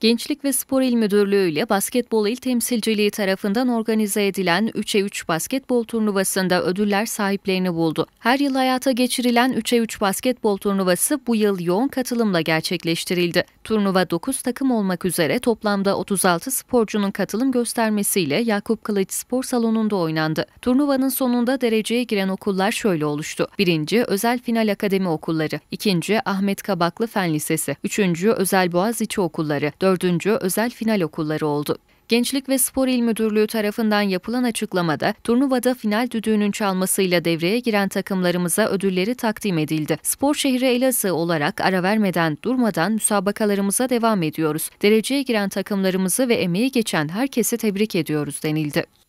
Gençlik ve Spor İl Müdürlüğü ile Basketbol İl Temsilciliği tarafından organize edilen 3'e 3 basketbol turnuvasında ödüller sahiplerini buldu. Her yıl hayata geçirilen 3'e 3 basketbol turnuvası bu yıl yoğun katılımla gerçekleştirildi. Turnuva 9 takım olmak üzere toplamda 36 sporcunun katılım göstermesiyle Yakup Kılıç Spor Salonu'nda oynandı. Turnuvanın sonunda dereceye giren okullar şöyle oluştu. Birinci Özel Final Akademi Okulları, ikinci Ahmet Kabaklı Fen Lisesi, üçüncü Özel Boğaziçi Okulları, dördüncü özel final okulları oldu. Gençlik ve Spor İl Müdürlüğü tarafından yapılan açıklamada turnuvada final düdüğünün çalmasıyla devreye giren takımlarımıza ödülleri takdim edildi. Spor şehri Elazığ olarak ara vermeden durmadan müsabakalarımıza devam ediyoruz. Dereceye giren takımlarımızı ve emeği geçen herkesi tebrik ediyoruz denildi.